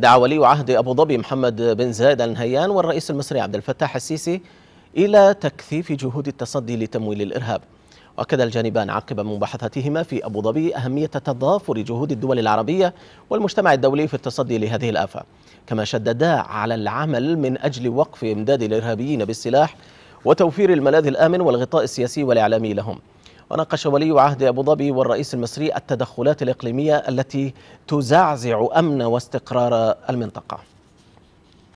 دعا ولي عهد أبو ظبي محمد بن زايد النهيان والرئيس المصري عبد الفتاح السيسي إلى تكثيف جهود التصدي لتمويل الإرهاب وأكد الجانبان عقب مباحثتهما في أبو ظبي أهمية تضافر جهود الدول العربية والمجتمع الدولي في التصدي لهذه الآفة كما شددا على العمل من أجل وقف إمداد الإرهابيين بالسلاح وتوفير الملاذ الآمن والغطاء السياسي والإعلامي لهم وناقش ولي عهد أبو ظبي والرئيس المصري التدخلات الإقليمية التي تزعزع أمن واستقرار المنطقة